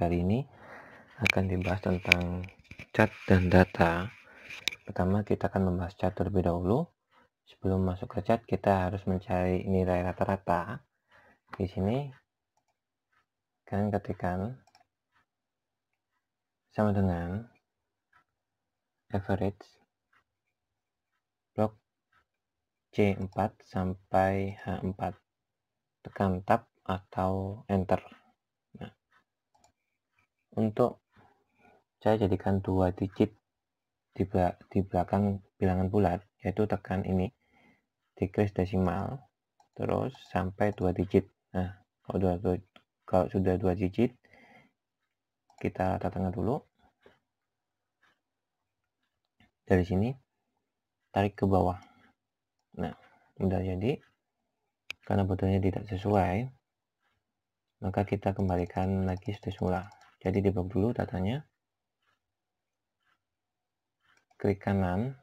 kali ini akan dibahas tentang cat dan data. Pertama kita akan membahas cat terlebih dahulu. Sebelum masuk ke cat kita harus mencari nilai rata-rata. Di sini kalian ketikkan sama dengan average blok C4 sampai H4 tekan tab atau enter untuk saya jadikan dua digit di, di belakang bilangan bulat yaitu tekan ini dikris desimal terus sampai dua digit nah kalau dua, dua kalau sudah dua digit kita datang dulu dari sini tarik ke bawah nah udah jadi karena betulnya tidak sesuai maka kita kembalikan lagi sudah semula jadi debug dulu datanya. Klik kanan.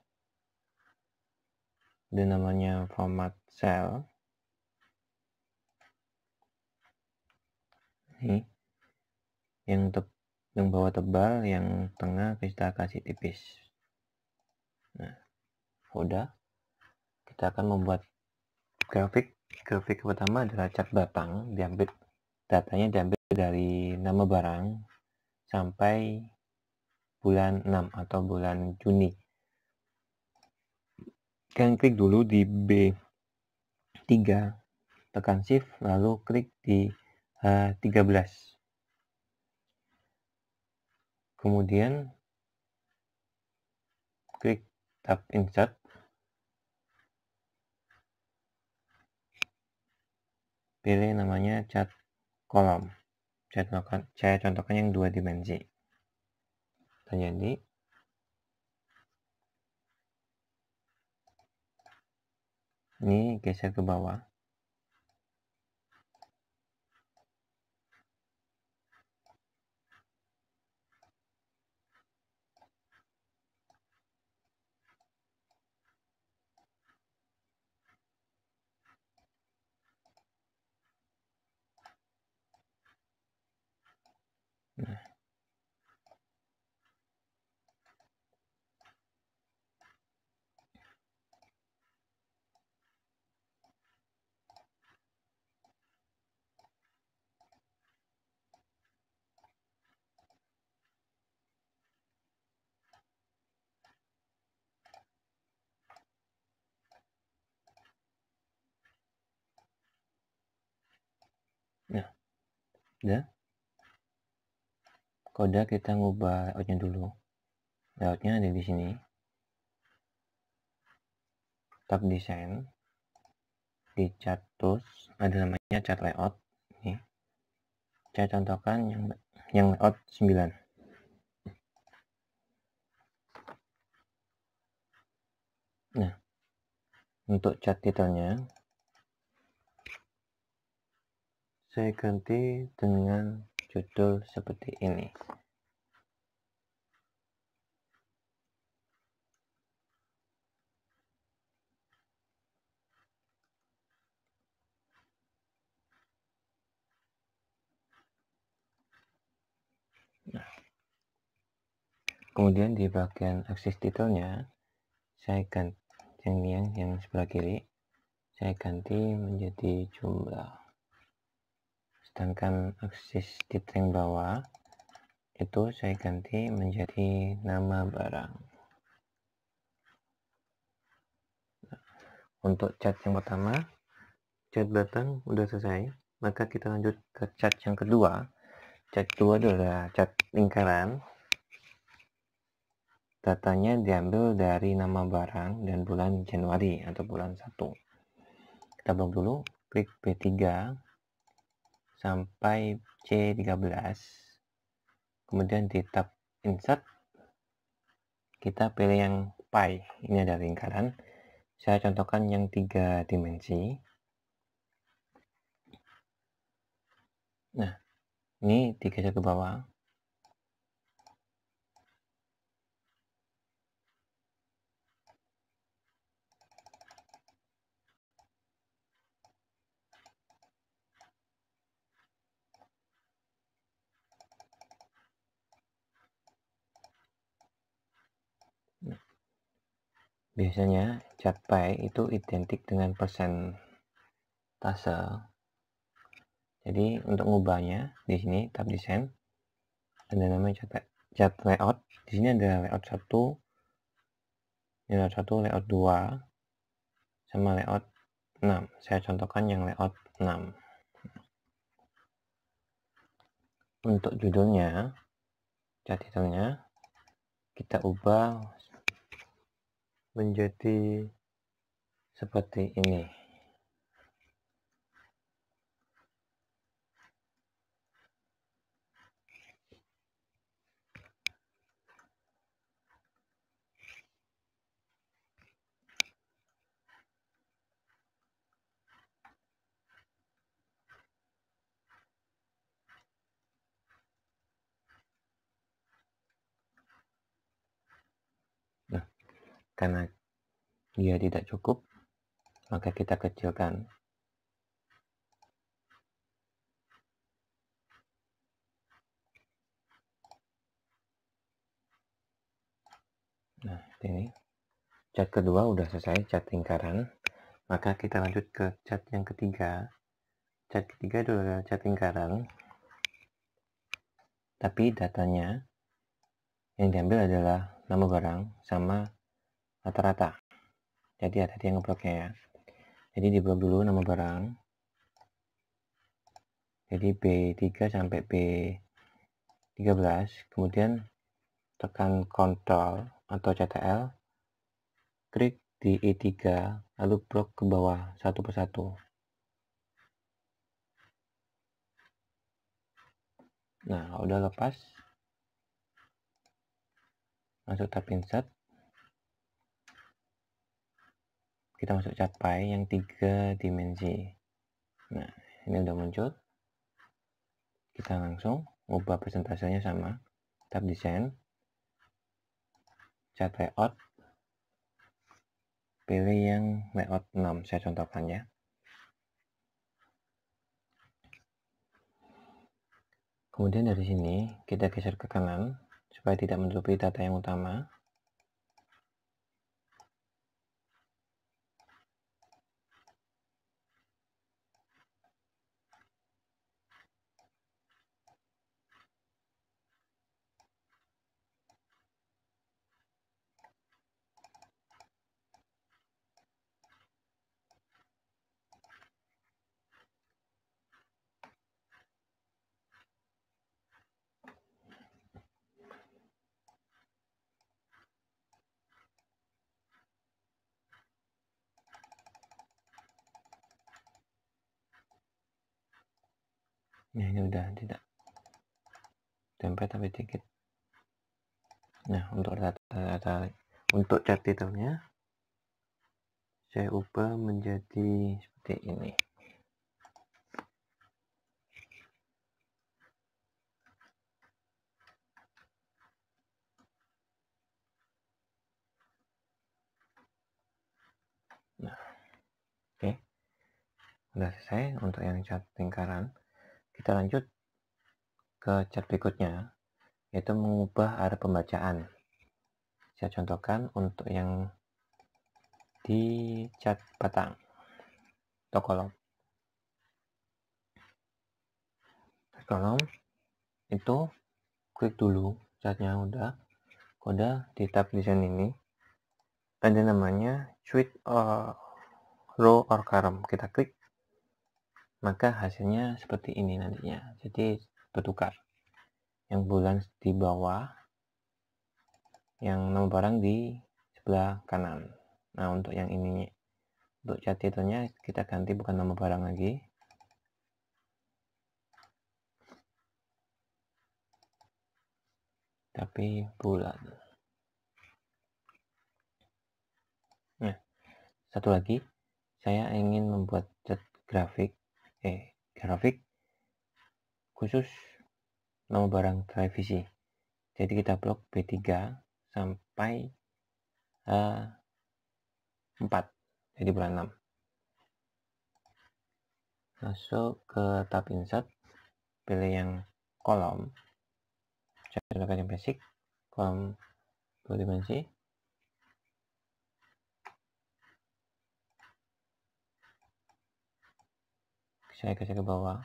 ada namanya format cell. ini Yang, teb yang bawah tebal, yang tengah kita kasih tipis. Nah, udah. Kita akan membuat grafik. Grafik pertama adalah cat batang, diambil datanya diambil dari nama barang sampai bulan 6 atau bulan Juni. Kalian klik dulu di B3, tekan shift, lalu klik di H13. Eh, Kemudian klik tab insert. Pilih namanya cat kolom saya contohkan, saya contohkan yang dua dimensi. Terjadi ini geser ke bawah ya kode kita ngubah layoutnya dulu layoutnya ada di sini tab desain di chart tools ada namanya chart layout ini saya contohkan yang yang layout 9 nah untuk chart titelnya saya ganti dengan judul seperti ini nah. kemudian di bagian akses titelnya saya ganti yang yang sebelah kiri saya ganti menjadi jumlah sedangkan aksis di tank bawah itu saya ganti menjadi nama barang nah, untuk cat yang pertama cat button udah selesai maka kita lanjut ke cat yang kedua cat dua adalah cat lingkaran datanya diambil dari nama barang dan bulan Januari atau bulan 1 kita blok dulu klik B3 sampai C13 kemudian di tab insert kita pilih yang pi ini ada lingkaran saya contohkan yang tiga dimensi nah ini tiga ke bawah biasanya cat pie itu identik dengan persentase jadi untuk mengubahnya di sini tab desain ada namanya cat, cat layout di sini ada layout 1 layout satu layout dua sama layout enam saya contohkan yang layout enam untuk judulnya cat hitamnya kita ubah menjadi seperti ini karena dia tidak cukup maka kita kecilkan nah ini cat kedua udah selesai cat lingkaran maka kita lanjut ke cat yang ketiga cat ketiga adalah cat lingkaran tapi datanya yang diambil adalah nama barang sama rata-rata jadi ada yang ngebloknya ya jadi di blok dulu nama barang jadi B3 sampai B13 kemudian tekan Ctrl atau CTL klik di E3 lalu blok ke bawah satu persatu nah udah lepas masuk tab insert kita masuk capai yang tiga dimensi nah ini udah muncul kita langsung ubah presentasinya sama tab desain cat layout pilih yang layout 6 saya contohkan ya kemudian dari sini kita geser ke kanan supaya tidak menutupi data yang utama ya ini ya udah tidak tempe tapi dikit nah untuk rata, untuk cat detailnya saya ubah menjadi seperti ini Nah, oke, okay. udah selesai untuk yang cat lingkaran. Kita lanjut ke chart berikutnya, yaitu mengubah arah pembacaan. Saya contohkan untuk yang di chart batang atau kolom. Kolom itu klik dulu catnya udah udah di tab desain ini ada namanya tweet or uh, row or column kita klik maka hasilnya seperti ini nantinya jadi bertukar yang bulan di bawah yang nama barang di sebelah kanan nah untuk yang ini untuk cat titelnya kita ganti bukan nama barang lagi tapi bulan nah satu lagi saya ingin membuat cat grafik eh grafik khusus nama barang televisi. Jadi kita blok B3 sampai uh, eh, 4. Jadi bulan 6. Masuk ke tab insert, pilih yang kolom. Contohkan yang basic, kolom 2 dimensi. saya geser ke bawah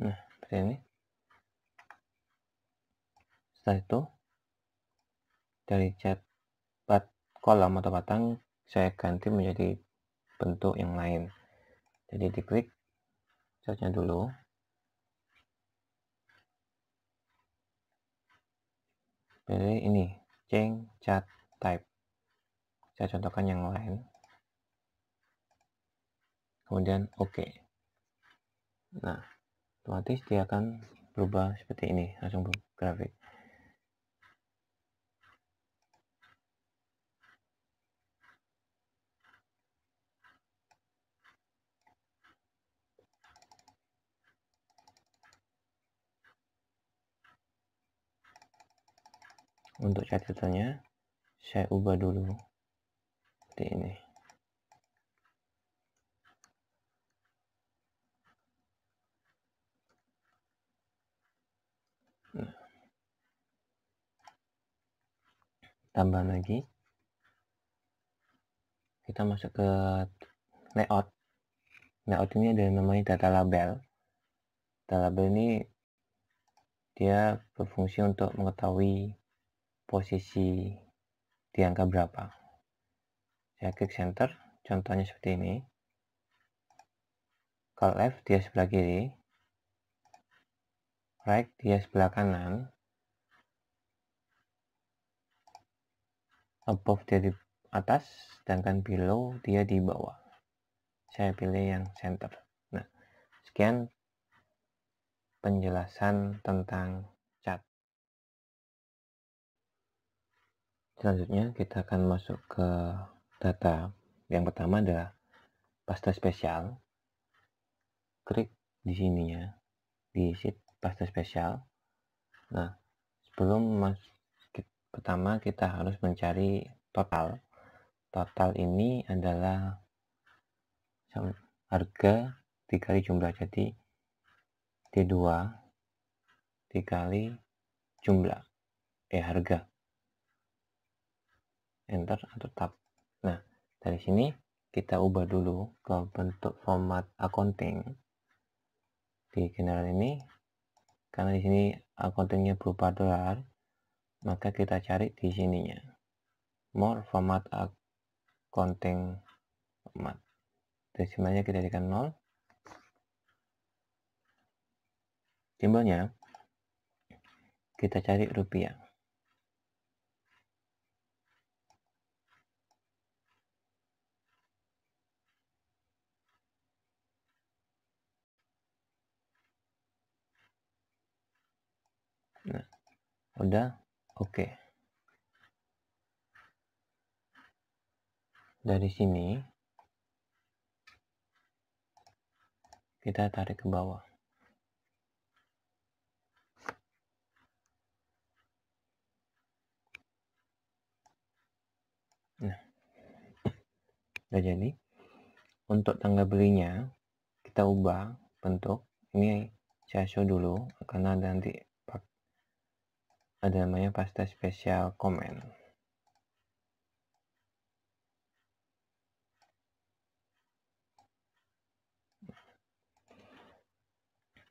nah seperti ini setelah itu dari cat bat kolam atau batang saya ganti menjadi bentuk yang lain jadi diklik catnya dulu pilih ini change chat type saya contohkan yang lain kemudian oke okay. nah otomatis dia akan berubah seperti ini langsung grafik untuk catatannya saya ubah dulu seperti ini nah. tambah lagi kita masuk ke layout layout ini ada yang namanya data label data label ini dia berfungsi untuk mengetahui posisi di angka berapa. Saya klik center, contohnya seperti ini. Kalau left dia sebelah kiri, right dia sebelah kanan, above dia di atas, sedangkan below dia di bawah. Saya pilih yang center. Nah, sekian penjelasan tentang Selanjutnya kita akan masuk ke data. Yang pertama adalah pasta spesial. Klik di sini ya, di sheet pasta spesial. Nah, sebelum mas pertama kita harus mencari total. Total ini adalah harga dikali jumlah. Jadi D2 dikali jumlah eh harga enter atau tab nah dari sini kita ubah dulu ke bentuk format accounting di general ini karena di sini accountingnya berupa dolar maka kita cari di sininya more format accounting format desimalnya kita jadikan 0 simbolnya kita cari rupiah udah oke okay. dari sini kita tarik ke bawah nah udah jadi untuk tangga belinya kita ubah bentuk ini saya show dulu karena nanti ada namanya pasta spesial komen.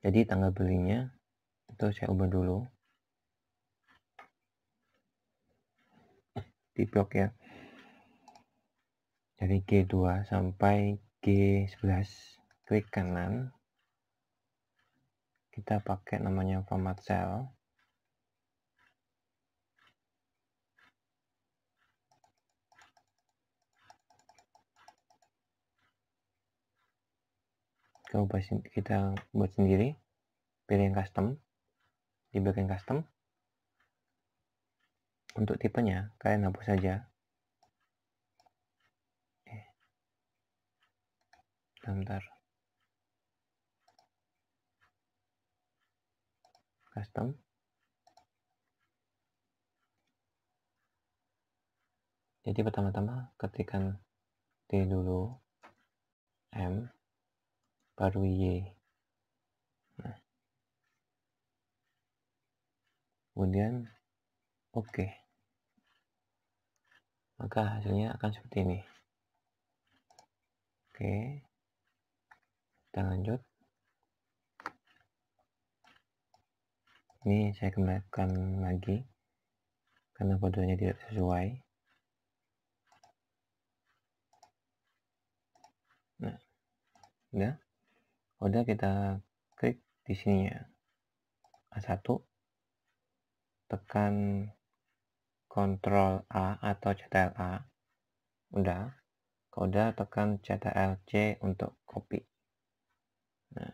Jadi tanggal belinya itu saya ubah dulu. Di blok ya. Dari G2 sampai G11 klik kanan. Kita pakai namanya format cell. coba kita buat sendiri pilih yang custom di bagian custom untuk tipenya kalian hapus saja eh, bentar custom jadi pertama-tama ketikkan T dulu M baru Y. Nah. Kemudian oke. Okay. Maka hasilnya akan seperti ini. Oke. Okay. Kita lanjut. Ini saya kembalikan lagi karena kodenya tidak sesuai. Nah, udah udah kita klik di sini ya A1 tekan Ctrl A atau CTRL A udah kalau udah tekan CTRL C untuk copy nah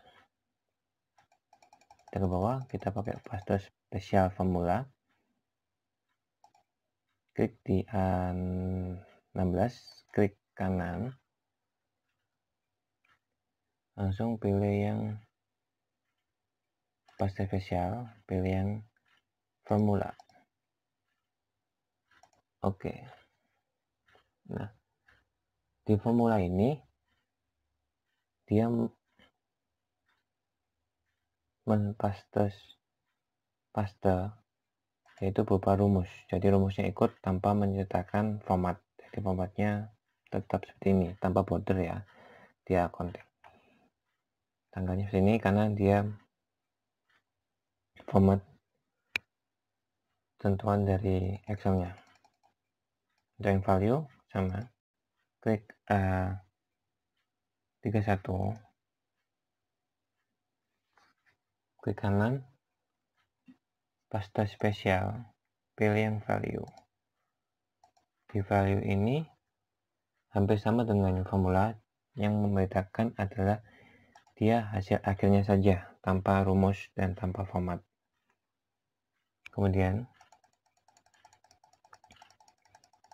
kita ke bawah kita pakai paste spesial formula klik di A16 klik kanan langsung pilih yang paste facial pilih yang formula oke okay. nah di formula ini dia menpaste paste yaitu berupa rumus jadi rumusnya ikut tanpa menyertakan format jadi formatnya tetap seperti ini tanpa border ya dia kontak tanggalnya sini karena dia format tentuan dari Excelnya. join value sama, klik uh, eh, 31, klik kanan, pasta spesial, pilih yang value. Di value ini hampir sama dengan formula yang membedakan adalah dia hasil akhirnya saja tanpa rumus dan tanpa format. Kemudian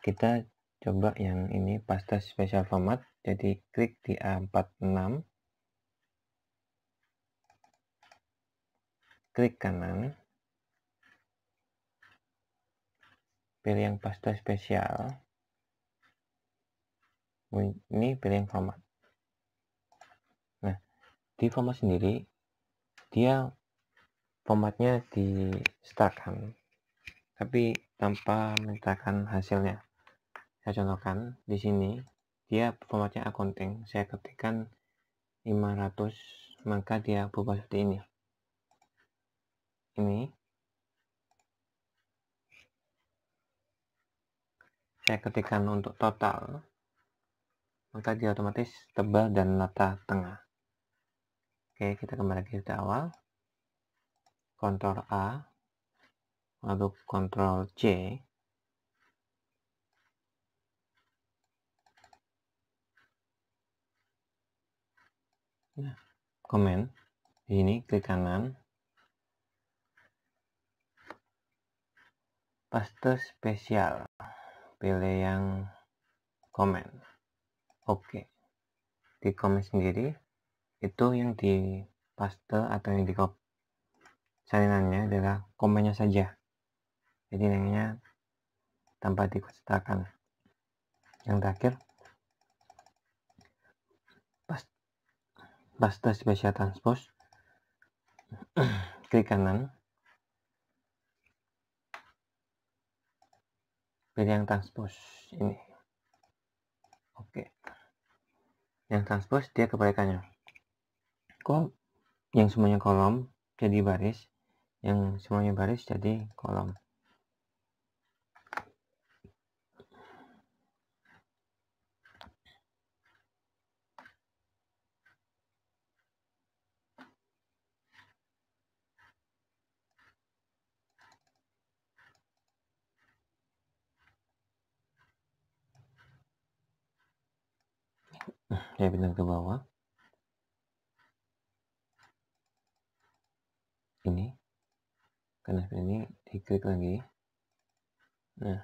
kita coba yang ini pasta special format. Jadi klik di A46. Klik kanan. Pilih yang pasta spesial. Ini pilih yang format di format sendiri dia formatnya di start kan tapi tanpa menyertakan hasilnya saya contohkan di sini dia formatnya accounting saya ketikkan 500 maka dia berubah seperti ini ini saya ketikkan untuk total maka dia otomatis tebal dan rata tengah Oke, kita kembali lagi ke awal. Ctrl A, lalu Ctrl C. Nah, ya, komen. Ini klik kanan. Paste spesial. Pilih yang komen. Oke. Di komen sendiri, itu yang di paste atau yang di copy salinannya adalah komennya saja jadi nilainya tanpa dikosetakan yang terakhir paste spesial transpose klik kanan pilih yang transpose ini oke yang transpose dia kebalikannya kok yang semuanya kolom jadi baris yang semuanya baris jadi kolom ya bintang ke bawah ini karena ini diklik lagi nah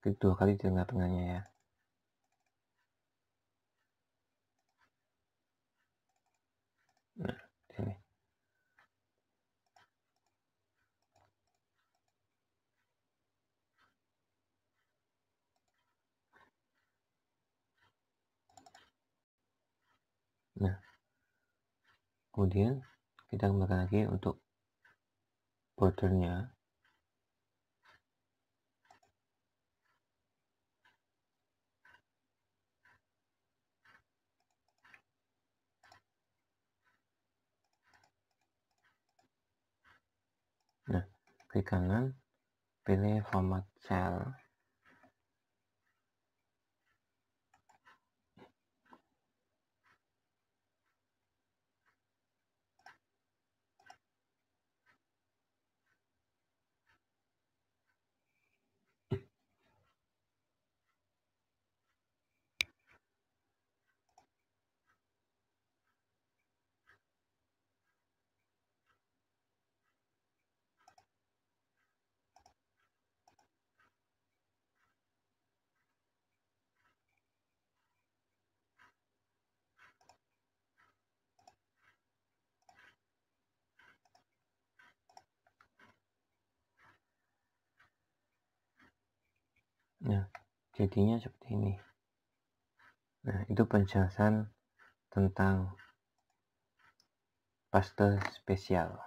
klik dua kali di tengah-tengahnya ya kemudian kita kembali lagi untuk bordernya nah klik kanan pilih format cell jadinya seperti ini nah itu penjelasan tentang pasta spesial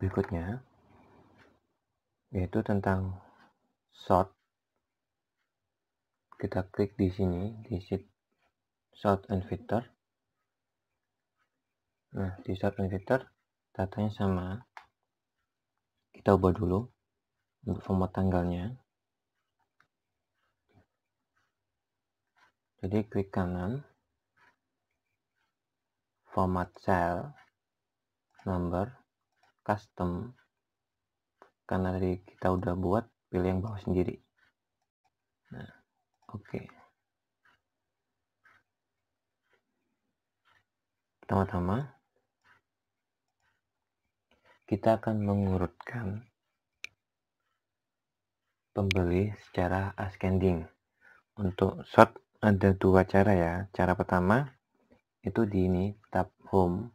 berikutnya yaitu tentang sort kita klik di sini di sheet sort and filter nah di sort and filter datanya sama kita ubah dulu untuk format tanggalnya jadi klik kanan format cell number custom karena dari kita udah buat pilih yang bawah sendiri nah oke okay. pertama-tama kita akan mengurutkan pembeli secara ascending untuk short ada dua cara ya cara pertama itu di ini tab home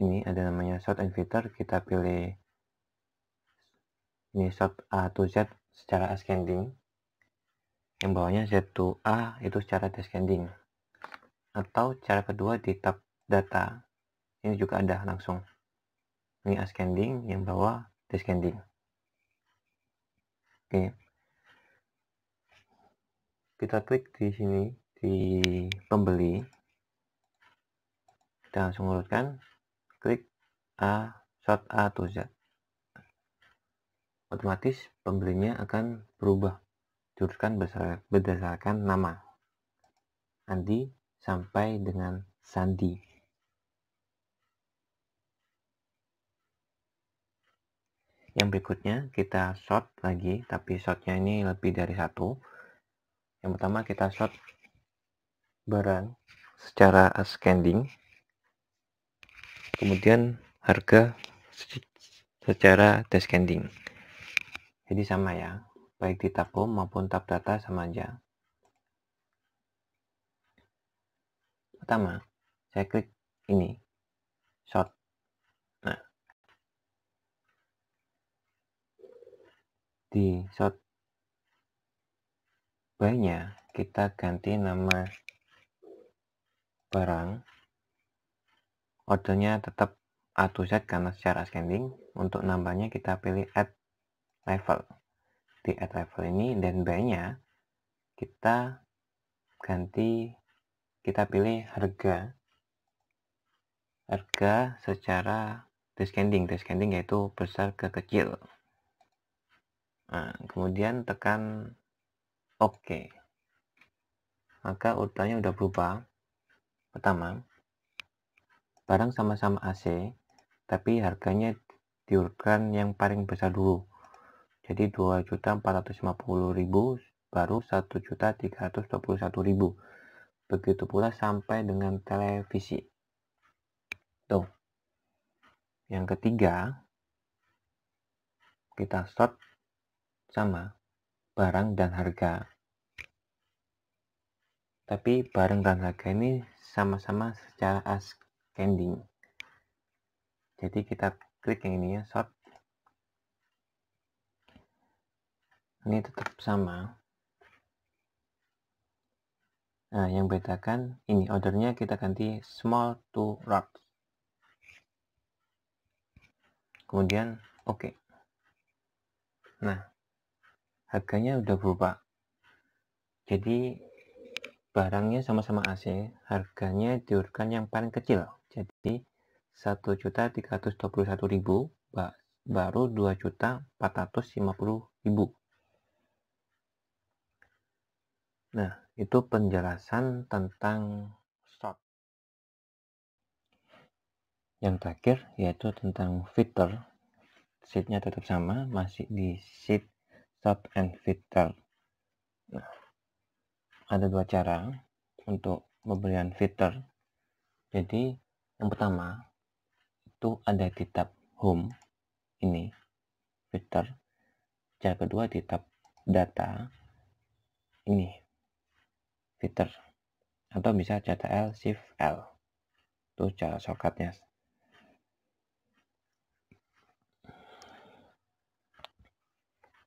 ini ada namanya sort and filter kita pilih ini sort A to Z secara ascending yang bawahnya Z to A itu secara descending atau cara kedua di tab data ini juga ada langsung ini ascending yang bawah descending oke kita klik di sini di pembeli kita langsung urutkan A, short A atau Z. Otomatis pembelinya akan berubah diurutkan berdasarkan nama. Andi sampai dengan Sandi. Yang berikutnya kita short lagi, tapi shortnya ini lebih dari satu. Yang pertama kita short barang secara scanning, Kemudian harga secara descending. Jadi sama ya, baik di tab home maupun tab data sama aja. Pertama, saya klik ini, short. Nah, di short banyak kita ganti nama barang, ordernya tetap A to Z karena secara ascending. Untuk nambahnya kita pilih add level. Di add level ini dan B-nya kita ganti, kita pilih harga. Harga secara descending. Descending yaitu besar ke kecil. Nah, kemudian tekan OK. Maka urutannya udah berubah. Pertama, barang sama-sama AC, tapi harganya diurutkan yang paling besar dulu jadi 2.450.000 baru 1.321.000 begitu pula sampai dengan televisi tuh yang ketiga kita sort sama barang dan harga tapi barang dan harga ini sama-sama secara ascending jadi kita klik yang ini ya short. ini tetap sama nah yang bedakan ini ordernya kita ganti small to large kemudian oke okay. nah harganya udah berubah jadi barangnya sama-sama AC harganya diurutkan yang paling kecil jadi satu satu juta tiga ratus dua puluh ribu, baru dua juta empat ratus lima puluh ribu. Nah, itu penjelasan tentang short. Yang terakhir yaitu tentang fitur. Seatnya tetap sama, masih di seat short and fitur. Nah, ada dua cara untuk pemberian fitur. Jadi, yang pertama, satu ada di tab home ini filter cara kedua di tab data ini filter atau bisa CTRL Shift L itu cara shortcutnya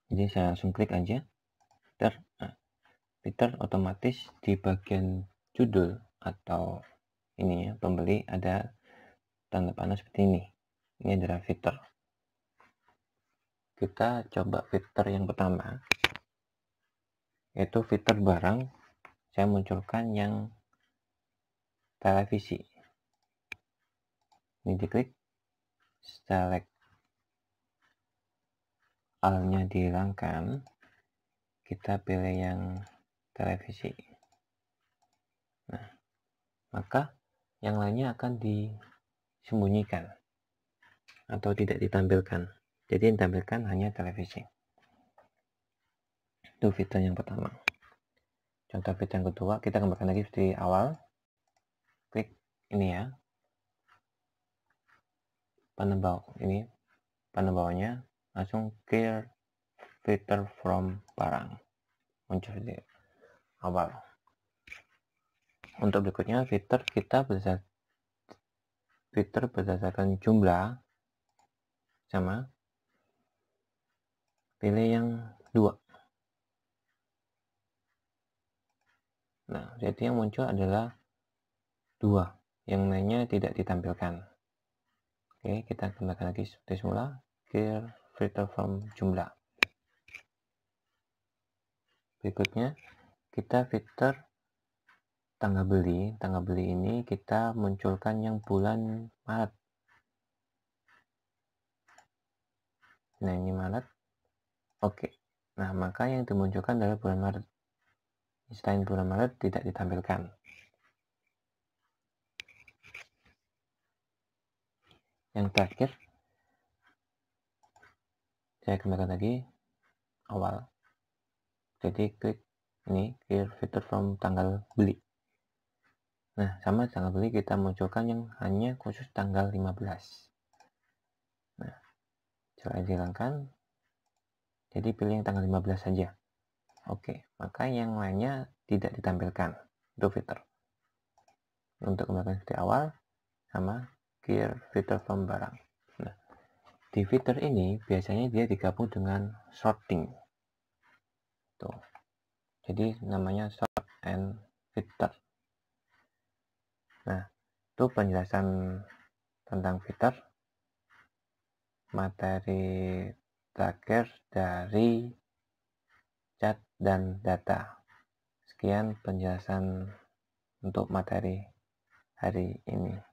jadi saya langsung klik aja filter nah, filter otomatis di bagian judul atau ini ya, pembeli ada tanda panah seperti ini ini adalah filter kita coba filter yang pertama yaitu filter barang saya munculkan yang televisi ini diklik select alnya dihilangkan kita pilih yang televisi nah maka yang lainnya akan di disembunyikan atau tidak ditampilkan. Jadi yang ditampilkan hanya televisi. Itu fitur yang pertama. Contoh fitur yang kedua, kita kembangkan lagi seperti awal. Klik ini ya. Penembau Ini penebauannya langsung clear filter from barang. Muncul di awal. Untuk berikutnya, fitur kita bisa filter berdasarkan jumlah sama pilih yang dua nah jadi yang muncul adalah dua yang lainnya tidak ditampilkan oke kita gunakan lagi seperti semula clear filter from jumlah berikutnya kita filter tangga beli. Tangga beli ini kita munculkan yang bulan Maret. Nah, ini Maret. Oke. Nah, maka yang dimunculkan adalah bulan Maret. Selain bulan Maret tidak ditampilkan. Yang terakhir, saya kembalikan lagi awal. Jadi klik ini, clear filter from tanggal beli. Nah, sama tanggal beli kita munculkan yang hanya khusus tanggal 15. Nah, coba hilangkan Jadi pilih yang tanggal 15 saja. Oke, maka yang lainnya tidak ditampilkan. Itu filter. Untuk kembangkan seperti awal, sama gear filter form Nah, di filter ini biasanya dia digabung dengan sorting. Tuh. Jadi namanya sort and filter itu penjelasan tentang fitur materi terakhir dari chat dan data sekian penjelasan untuk materi hari ini